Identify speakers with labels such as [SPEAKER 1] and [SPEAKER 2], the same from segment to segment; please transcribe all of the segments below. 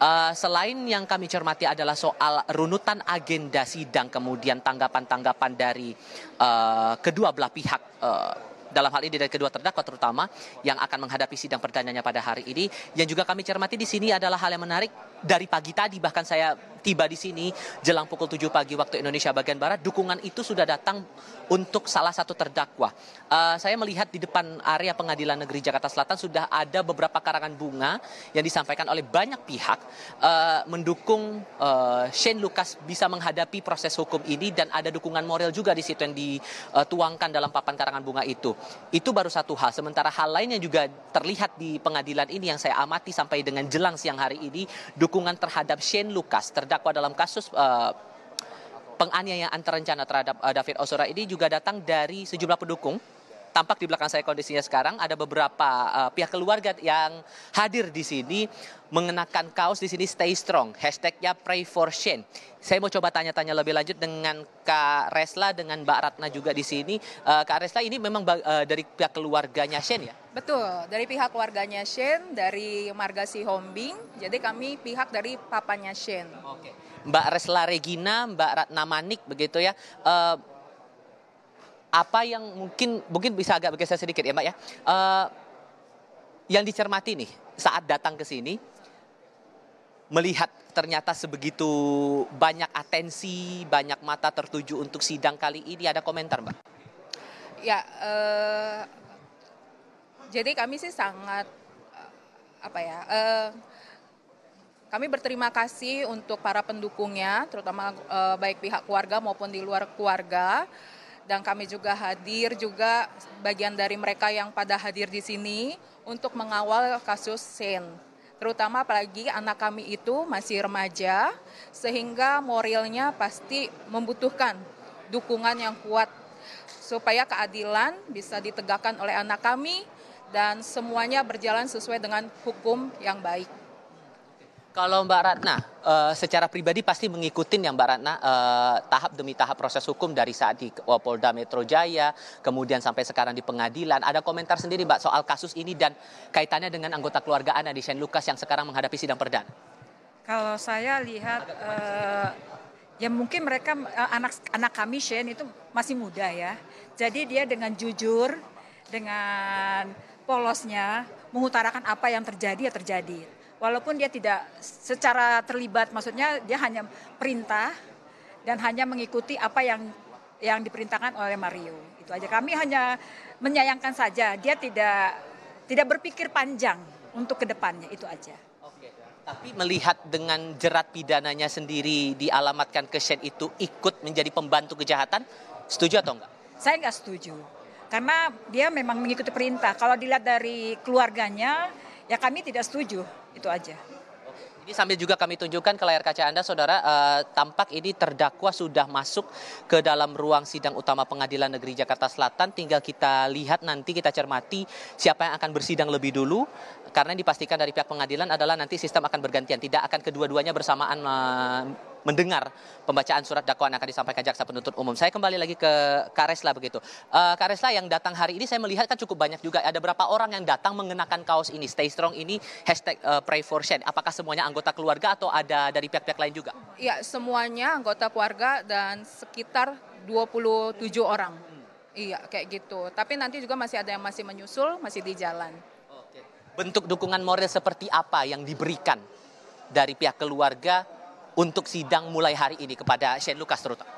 [SPEAKER 1] Uh, selain yang kami cermati adalah soal runutan agenda sidang, kemudian tanggapan-tanggapan dari uh, kedua belah pihak. Uh, dalam hal ini dari kedua terdakwa terutama yang akan menghadapi sidang perdananya pada hari ini yang juga kami cermati di sini adalah hal yang menarik dari pagi tadi bahkan saya tiba di sini jelang pukul 7 pagi waktu Indonesia bagian barat, dukungan itu sudah datang untuk salah satu terdakwa. Uh, saya melihat di depan area Pengadilan Negeri Jakarta Selatan sudah ada beberapa karangan bunga yang disampaikan oleh banyak pihak uh, mendukung uh, Shane Lucas bisa menghadapi proses hukum ini dan ada dukungan moral juga di situ yang dituangkan dalam papan karangan bunga itu. Itu baru satu hal. Sementara hal lainnya juga terlihat di pengadilan ini yang saya amati sampai dengan jelang siang hari ini dukungan terhadap Shane Lucas terdakwa terdakwa dalam kasus uh, penganiayaan terencana terhadap uh, David Osora ini juga datang dari sejumlah pendukung tampak di belakang saya kondisinya sekarang ada beberapa uh, pihak keluarga yang hadir di sini mengenakan kaos di sini Stay Strong, hashtagnya Pray for Shane. Saya mau coba tanya-tanya lebih lanjut dengan Kak Resla, dengan Mbak Ratna juga di sini. Uh, Kak Resla ini memang uh, dari pihak keluarganya Shane ya?
[SPEAKER 2] Betul, dari pihak keluarganya Shane, dari Marga Hombing. jadi kami pihak dari papanya Shane. Oke,
[SPEAKER 1] Mbak Resla Regina, Mbak Ratna Manik begitu ya. Uh, apa yang mungkin mungkin bisa agak bergeser sedikit ya Mbak ya. Uh, yang dicermati nih saat datang ke sini melihat ternyata sebegitu banyak atensi, banyak mata tertuju untuk sidang kali ini ada komentar Mbak.
[SPEAKER 2] Ya, uh, jadi kami sih sangat eh, apa ya? Uh, kami berterima kasih untuk para pendukungnya, terutama uh, baik pihak keluarga maupun di luar keluarga dan kami juga hadir juga bagian dari mereka yang pada hadir di sini untuk mengawal kasus Sen. Terutama apalagi anak kami itu masih remaja sehingga moralnya pasti membutuhkan dukungan yang kuat supaya keadilan bisa ditegakkan oleh anak kami dan semuanya berjalan sesuai dengan hukum yang baik.
[SPEAKER 1] Kalau Mbak Ratna, uh, secara pribadi pasti mengikuti yang Mbak Ratna uh, tahap demi tahap proses hukum dari saat di Polda Metro Jaya, kemudian sampai sekarang di pengadilan. Ada komentar sendiri Mbak soal kasus ini dan kaitannya dengan anggota keluarga Anda di Shane Lucas yang sekarang menghadapi sidang perdana.
[SPEAKER 3] Kalau saya lihat, uh, ya mungkin mereka anak anak kami Shane itu masih muda ya. Jadi dia dengan jujur, dengan polosnya mengutarakan apa yang terjadi ya terjadi walaupun dia tidak secara terlibat, maksudnya dia hanya perintah dan hanya mengikuti apa yang yang diperintahkan oleh Mario. Itu aja. Kami hanya menyayangkan saja. Dia tidak tidak berpikir panjang untuk kedepannya. Itu aja. Oke.
[SPEAKER 1] Tapi melihat dengan jerat pidananya sendiri dialamatkan ke Shen itu ikut menjadi pembantu kejahatan, setuju atau enggak?
[SPEAKER 3] Saya enggak setuju. Karena dia memang mengikuti perintah. Kalau dilihat dari keluarganya, ya kami tidak setuju itu aja.
[SPEAKER 1] Ini sambil juga kami tunjukkan ke layar kaca Anda, saudara, eh, tampak ini terdakwa sudah masuk ke dalam ruang sidang utama Pengadilan Negeri Jakarta Selatan. Tinggal kita lihat nanti kita cermati siapa yang akan bersidang lebih dulu, karena yang dipastikan dari pihak pengadilan adalah nanti sistem akan bergantian, tidak akan kedua-duanya bersamaan eh, mendengar pembacaan surat dakwaan akan disampaikan jaksa penuntut umum. Saya kembali lagi ke Karesla begitu. Uh, eh, Karesla yang datang hari ini saya melihat kan cukup banyak juga. Ada berapa orang yang datang mengenakan kaos ini, Stay Strong ini, hashtag uh, Pray for Shen. Apakah semuanya anggota keluarga atau ada dari pihak-pihak lain juga?
[SPEAKER 2] Iya, semuanya anggota keluarga dan sekitar 27 orang. Hmm. Iya, kayak gitu. Tapi nanti juga masih ada yang masih menyusul, masih di jalan.
[SPEAKER 1] Bentuk dukungan moral seperti apa yang diberikan dari pihak keluarga untuk sidang mulai hari ini kepada Shane Lucas terutama?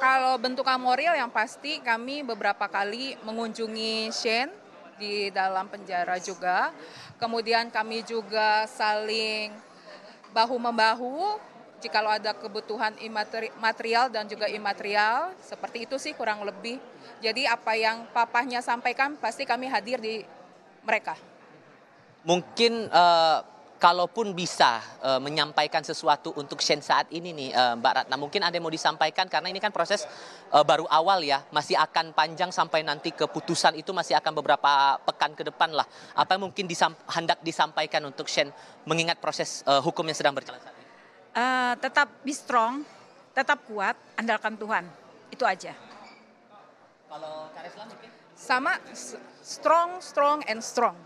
[SPEAKER 2] Kalau bentuk amoril yang pasti kami beberapa kali mengunjungi Shane di dalam penjara juga. Kemudian kami juga saling bahu-membahu kalau ada kebutuhan material dan juga imaterial, seperti itu sih kurang lebih. Jadi apa yang papahnya sampaikan pasti kami hadir di mereka.
[SPEAKER 1] Mungkin uh, kalaupun bisa uh, menyampaikan sesuatu untuk Shen saat ini nih uh, Mbak Ratna mungkin ada yang mau disampaikan karena ini kan proses uh, baru awal ya masih akan panjang sampai nanti keputusan itu masih akan beberapa pekan ke depan lah apa yang mungkin disam, hendak disampaikan untuk Shen mengingat proses uh, hukum yang sedang berjalan saat ini
[SPEAKER 3] uh, tetap be strong tetap kuat andalkan Tuhan itu aja kalau Karisla mungkin sama
[SPEAKER 1] strong strong and strong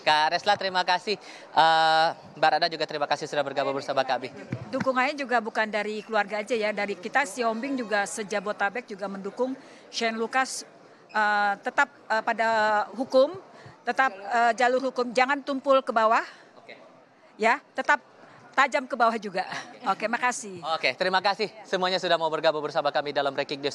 [SPEAKER 1] Kak Resla terima kasih. Uh, Rada juga terima kasih sudah bergabung bersama kami.
[SPEAKER 3] Dukungannya juga bukan dari keluarga aja ya, dari kita Siombing juga sejabotabek juga mendukung Shane Lucas eh, tetap eh, pada hukum, tetap jalur hukum, jangan tumpul ke bawah. Oke. Ya, tetap tajam ke bawah juga. Oke,
[SPEAKER 1] makasih. Oke, terima kasih semuanya sudah mau bergabung bersama kami dalam Breaking News.